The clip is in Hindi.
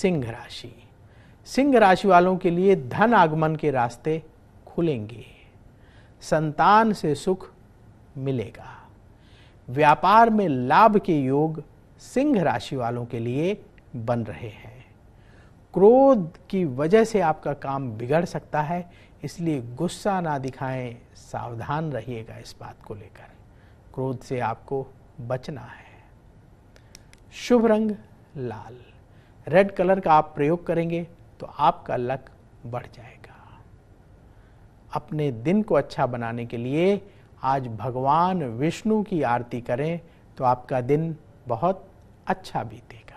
सिंह राशि सिंह राशि वालों के लिए धन आगमन के रास्ते खुलेंगे संतान से सुख मिलेगा व्यापार में लाभ के योग सिंह राशि वालों के लिए बन रहे हैं क्रोध की वजह से आपका काम बिगड़ सकता है इसलिए गुस्सा ना दिखाएं सावधान रहिएगा इस बात को लेकर क्रोध से आपको बचना है शुभ रंग लाल रेड कलर का आप प्रयोग करेंगे तो आपका लक बढ़ जाएगा अपने दिन को अच्छा बनाने के लिए आज भगवान विष्णु की आरती करें तो आपका दिन बहुत अच्छा बीतेगा